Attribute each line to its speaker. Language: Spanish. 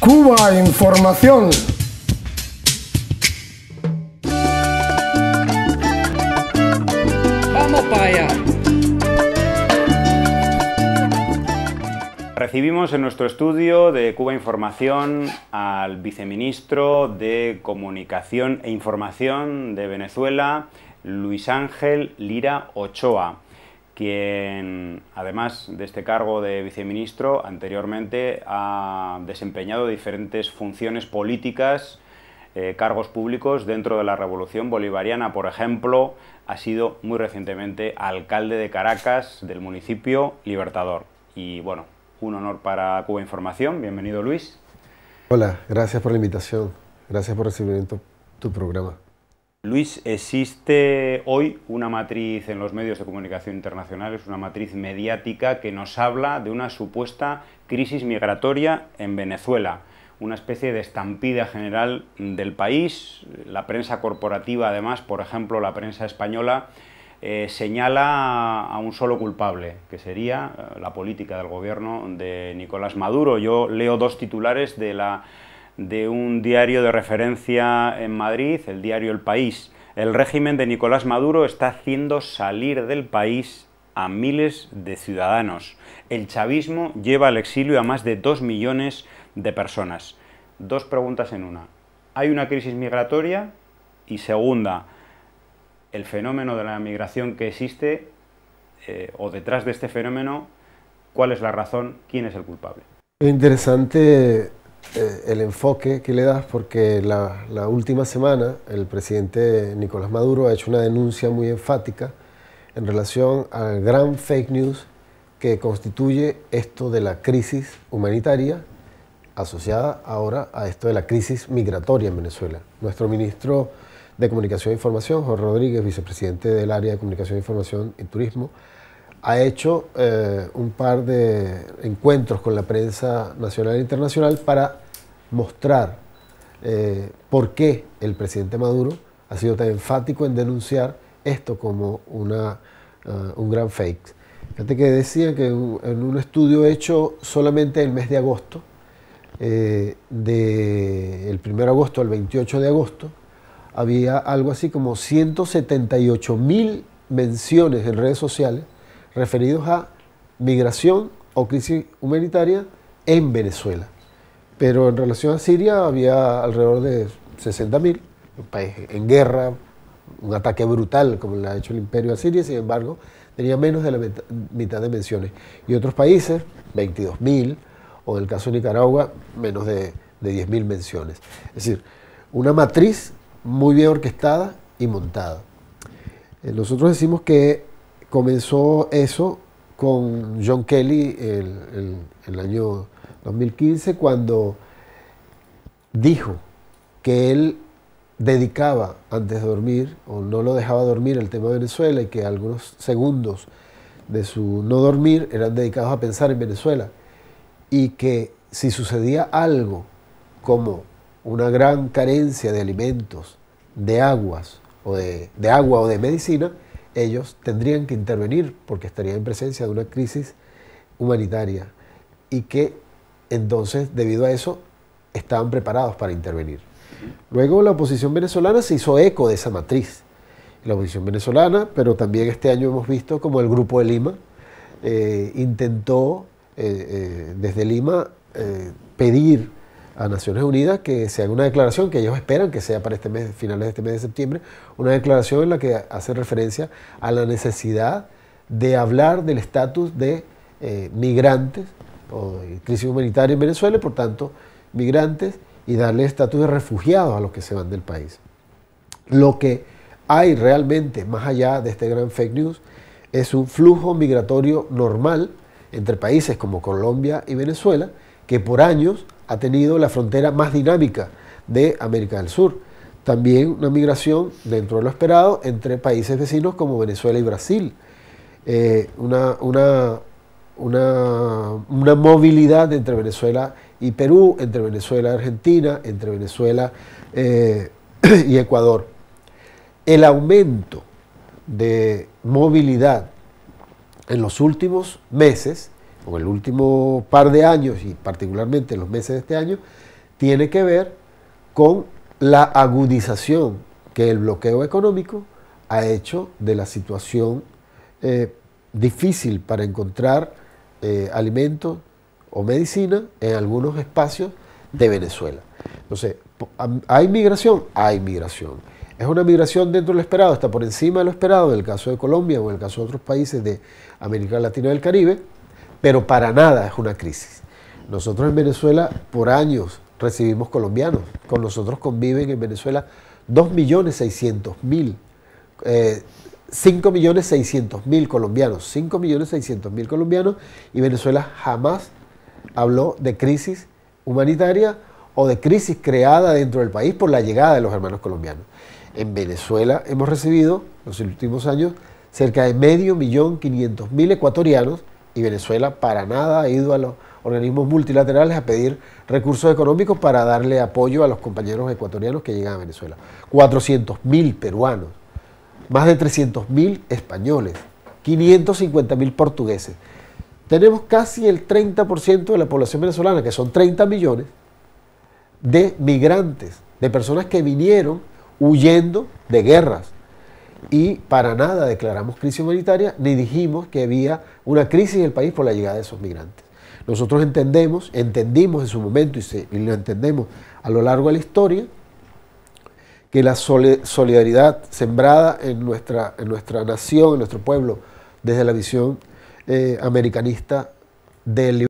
Speaker 1: Cuba Información. Vamos allá.
Speaker 2: Recibimos en nuestro estudio de Cuba Información al viceministro de Comunicación e Información de Venezuela, Luis Ángel Lira Ochoa quien, además de este cargo de viceministro, anteriormente ha desempeñado diferentes funciones políticas, eh, cargos públicos dentro de la Revolución Bolivariana. Por ejemplo, ha sido muy recientemente alcalde de Caracas del municipio Libertador. Y bueno, un honor para Cuba Información. Bienvenido, Luis.
Speaker 1: Hola, gracias por la invitación. Gracias por recibir tu programa.
Speaker 2: Luis, existe hoy una matriz en los medios de comunicación internacionales, una matriz mediática que nos habla de una supuesta crisis migratoria en Venezuela, una especie de estampida general del país. La prensa corporativa, además, por ejemplo, la prensa española, eh, señala a un solo culpable, que sería eh, la política del gobierno de Nicolás Maduro. Yo leo dos titulares de la de un diario de referencia en Madrid, el diario El País. El régimen de Nicolás Maduro está haciendo salir del país a miles de ciudadanos. El chavismo lleva al exilio a más de dos millones de personas. Dos preguntas en una. ¿Hay una crisis migratoria? Y segunda, el fenómeno de la migración que existe eh, o detrás de este fenómeno, ¿cuál es la razón? ¿Quién es el culpable?
Speaker 1: Interesante eh, el enfoque que le das porque la, última semana el presidente Nicolás Maduro ha hecho una denuncia muy enfática en relación al gran fake news que constituye esto de la crisis humanitaria asociada ahora a esto de la crisis migratoria en Venezuela. Nuestro ministro de Comunicación e Información, Jorge Rodríguez, vicepresidente del área de Comunicación, e Información y Turismo, ha hecho eh, un par de encuentros con la prensa nacional e internacional para mostrar eh, por qué el presidente Maduro ha sido tan enfático en denunciar esto como una, eh, un gran fake. Fíjate que decía que en un estudio hecho solamente el mes de agosto, del eh, de 1 de agosto al 28 de agosto, había algo así como 178 mil menciones en redes sociales referidos a migración o crisis humanitaria en Venezuela. Pero en relación a Siria había alrededor de 60.000, un país en guerra, un ataque brutal como le ha hecho el imperio a Siria, sin embargo, tenía menos de la mitad de menciones. Y otros países, 22.000, o en el caso de Nicaragua, menos de, 10.000 menciones. Es decir, una matriz muy bien orquestada y montada. Eh, nosotros decimos que comenzó eso con John Kelly en el, el, el año 2015, cuando dijo que él dedicaba antes de dormir, o no lo dejaba dormir, el tema de Venezuela y que algunos segundos de su no dormir eran dedicados a pensar en Venezuela. Y que si sucedía algo como una gran carencia de alimentos, de aguas o de, de agua o de medicina, ellos tendrían que intervenir porque estarían en presencia de una crisis humanitaria y que entonces, debido a eso, estaban preparados para intervenir. Luego la oposición venezolana se hizo eco de esa matriz. La oposición venezolana, pero también este año hemos visto como el Grupo de Lima eh, intentó eh, eh, desde Lima pedir a Naciones Unidas que se haga una declaración, que ellos esperan que sea para este mes, finales de este mes de septiembre, una declaración en la que hace referencia a la necesidad de hablar del estatus de migrantes crisis humanitaria en Venezuela y por tanto migrantes y darle estatus de refugiados a los que se van del país. Lo que hay realmente más allá de este gran fake news es un flujo migratorio normal entre países como Colombia y Venezuela que por años ha tenido la frontera más dinámica de América del Sur. También una migración dentro de lo esperado entre países vecinos como Venezuela y Brasil. Eh, una una, movilidad entre Venezuela y Perú, entre Venezuela y Argentina, entre Venezuela eh, y Ecuador. El aumento de movilidad en los últimos meses, o el último par de años, y particularmente en los meses de este año, tiene que ver con la agudización que el bloqueo económico ha hecho de la situación eh, difícil para encontrar eh, alimentos o medicina en algunos espacios de Venezuela. Entonces, ¿hay migración? Hay migración. ¿Es una migración dentro de lo esperado? Está por encima de lo esperado en el caso de Colombia o en el caso de otros países de América Latina y del Caribe, pero para nada es una crisis. Nosotros en Venezuela por años recibimos colombianos. Con nosotros conviven en Venezuela 2.600.000 eh, 5.600.000 colombianos, 5.600.000 colombianos, y Venezuela jamás habló de crisis humanitaria o de crisis creada dentro del país por la llegada de los hermanos colombianos. En Venezuela hemos recibido, en los últimos años, cerca de medio millón 500.000 ecuatorianos y Venezuela para nada ha ido a los organismos multilaterales a pedir recursos económicos para darle apoyo a los compañeros ecuatorianos que llegan a Venezuela. 400.000 peruanos, más de 300.000 españoles, 550.000 portugueses. Tenemos casi el 30% de la población venezolana, que son 30 millones, de migrantes, de personas que vinieron huyendo de guerras. Y para nada declaramos crisis humanitaria ni dijimos que había una crisis en el país por la llegada de esos migrantes. Nosotros entendemos, entendimos en su momento y, y lo entendemos a lo largo de la historia, que la solidaridad sembrada en nuestra, en nuestra nación, en nuestro pueblo, desde la visión eh, americanista del